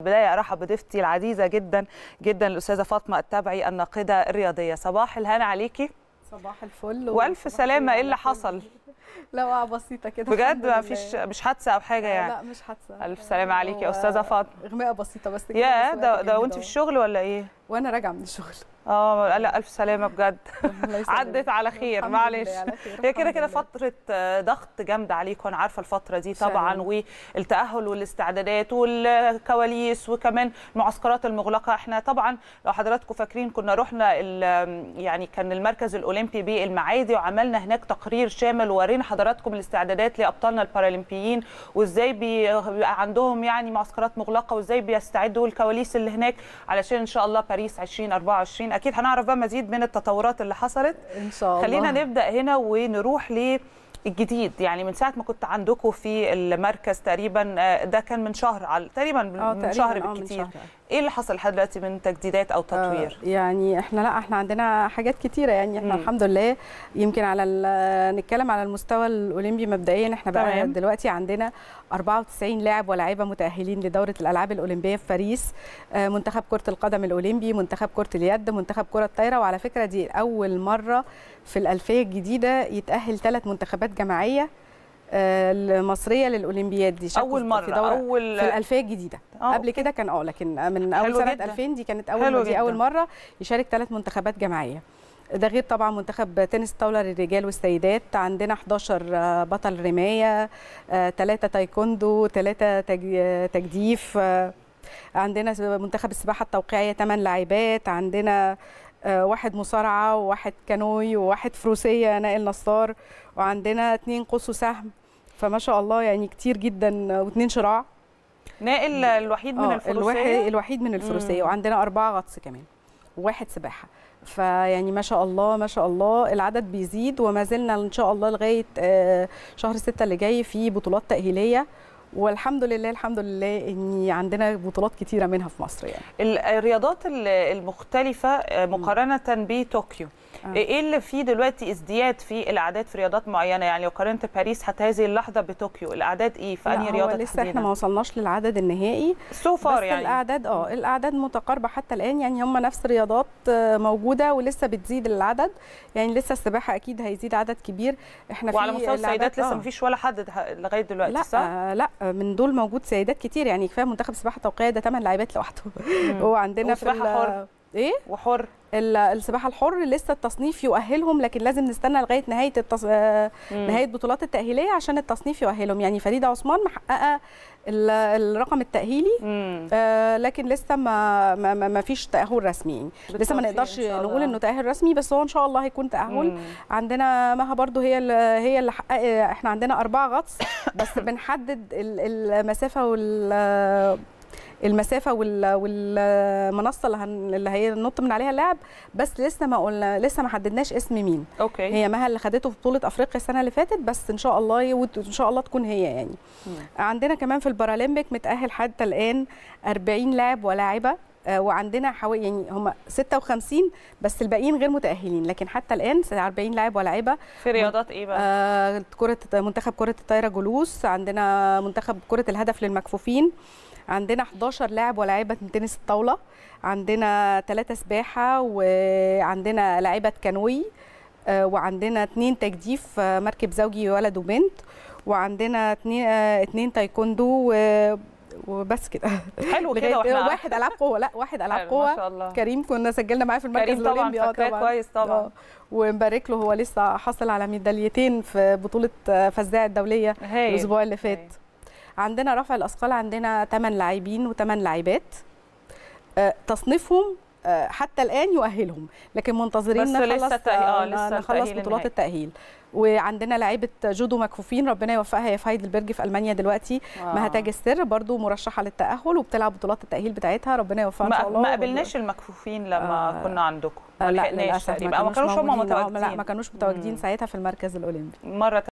بداية أرحب بضيفتي العزيزة جدا جدا الأستاذة فاطمة التبعي الناقدة الرياضية صباح الهنا عليكي صباح الفل والف سلامة ايه اللي حصل لا بسيطة كده بجد ما فيش مش حادثة أو حاجة يعني لا مش حادثة ألف سلامة عليكي يا أستاذة فاطمة إغماءة بسيطة بس كده يا ده, ده وأنت في الشغل ولا إيه؟ وأنا راجعة من الشغل اه لا الف سلامه بجد عدت على خير معلش هي كده كده فتره آه، ضغط جامده عليكم انا عارفه الفتره دي طبعا والتاهل والاستعدادات والكواليس وكمان المعسكرات المغلقه احنا طبعا لو حضراتكم فاكرين كنا رحنا يعني كان المركز الاولمبي بالمعادي وعملنا هناك تقرير شامل وورينا حضراتكم الاستعدادات لابطالنا البارالمبيين وازاي بيبقى عندهم يعني معسكرات مغلقه وازاي بيستعدوا والكواليس اللي هناك علشان ان شاء الله باريس 2024 اكيد هنعرف بقى مزيد من التطورات اللي حصلت ان شاء الله خلينا نبدا هنا ونروح ل الجديد يعني من ساعه ما كنت عندكم في المركز تقريبا آه، ده كان من شهر على تقريبا من آه، شهر آه، بالكثير ايه اللي حصل لحد دلوقتي من تجديدات او تطوير آه يعني احنا لا احنا عندنا حاجات كتيره يعني احنا م. الحمد لله يمكن على نتكلم على المستوى الاولمبي مبدئيا احنا بقى طيب. دلوقتي عندنا 94 لاعب ولاعيبه متاهلين لدوره الالعاب الاولمبيه في باريس منتخب كره القدم الاولمبي منتخب كره اليد منتخب كره الطايره وعلى فكره دي اول مره في الالفيه الجديده يتاهل ثلاث منتخبات الجماعيه آه، المصريه للاولمبياد دي اول مره في دورة اول في الالفيه الجديده آه، قبل كده كان اه لكن آه، من اول سنه جداً. 2000 دي كانت اول دي اول مره يشارك ثلاث منتخبات جماعيه ده غير طبعا منتخب تنس طاوله للرجال والسيدات عندنا 11 بطل رمايه 3 تايكوندو 3 تجديف عندنا منتخب السباحه التوقيعيه 8 لاعبات عندنا آه، واحد مصارعه وواحد كانوي وواحد فروسيه نائل نصار وعندنا اتنين قوس وسهم فما شاء الله يعني كتير جدا واتنين شراع نائل الوحيد من آه، الفروسيه الوحيد, الوحيد من الفروسيه مم. وعندنا اربعه غطس كمان وواحد سباحه فيعني ما شاء الله ما شاء الله العدد بيزيد وما زلنا ان شاء الله لغايه آه، شهر 6 اللي جاي في بطولات تاهيليه والحمد لله الحمد لله ان عندنا بطولات كتيره منها في مصر يعني الرياضات المختلفه آه، مقارنه بطوكيو آه. ايه اللي فيه دلوقتي ازدياد في الاعداد في رياضات معينه يعني لو قارنت باريس حتى هذه اللحظه بطوكيو الاعداد ايه في انهي رياضه لسه تحديدا؟ احنا ما وصلناش للعدد النهائي سو فار يعني الاعداد اه الاعداد متقاربه حتى الان يعني هم نفس الرياضات آه، موجوده ولسه بتزيد العدد يعني لسه السباحه اكيد هيزيد عدد كبير احنا وعلى مستوى السيدات لسه آه. مفيش ولا حد لغايه دلوقتي لا صح؟ آه لا من دول موجود سيدات كتير يعني كفايه منتخب السباحه التوقيعي ده 8 لاعبات لوحده وعندنا في حر ايه وحر السباحه الحر لسه التصنيف يؤهلهم لكن لازم نستنى لغايه نهايه التص... آه، نهايه بطولات التاهيليه عشان التصنيف يؤهلهم يعني فريده عثمان محققه الرقم التأهيلي آه لكن لسه ما ما, ما فيش تأهل رسمي لسه ما نقدرش نقول انه تأهل رسمي بس هو ان شاء الله هيكون تأهل مم. عندنا مها برضو هي هي اللي احنا عندنا أربعة غطس بس بنحدد المسافة وال المسافه والمنصه اللي هن... اللي هينط من عليها اللاعب بس لسه ما قلنا لسه ما حددناش اسم مين أوكي. هي مها اللي خدته في بطوله افريقيا السنه اللي فاتت بس ان شاء الله وان شاء الله تكون هي يعني مم. عندنا كمان في البارالمبيك متاهل حتى الان 40 لاعب ولاعبه آه، وعندنا حوالي يعني هم 56 بس الباقيين غير متاهلين لكن حتى الان 40 لاعب ولاعبه في رياضات ايه بقى؟ آه كره منتخب كره الطايره جلوس عندنا منتخب كره الهدف للمكفوفين عندنا 11 لاعب ولاعيبه من تنس الطاوله عندنا ثلاثة سباحه وعندنا لاعيبه كانوي آه، وعندنا اثنين تجديف آه، مركب زوجي ولد وبنت وعندنا اثنين اثنين آه، تايكوندو وبس كده حلو كده واحنا واحد العاب قوه لا واحد العاب قوه كريم كنا سجلنا معاه في المركز الاولمبي اه طبعا كويس طبعا ومبارك له هو لسه حاصل على ميداليتين في بطوله فزاع الدوليه الاسبوع اللي فات هي. عندنا رفع الاثقال عندنا 8 لاعبين و8 لاعبات آه، تصنيفهم آه، حتى الان يؤهلهم لكن منتظرين نخلص آه،, آه لسه نخلص بطولات التاهيل وعندنا لعيبه جودو مكفوفين ربنا يوفقها يا في هايدلبرج في المانيا دلوقتي آه. مها تاج السر برضو مرشحه للتاهل وبتلعب بطولات التاهيل بتاعتها ربنا يوفقها ان شاء الله ما قابلناش المكفوفين لما آه. كنا عندكم ما لحقناش تقريبا ما كانوش هم متواجدين لا ما كانوش متواجدين ساعتها في المركز الاولمبي مره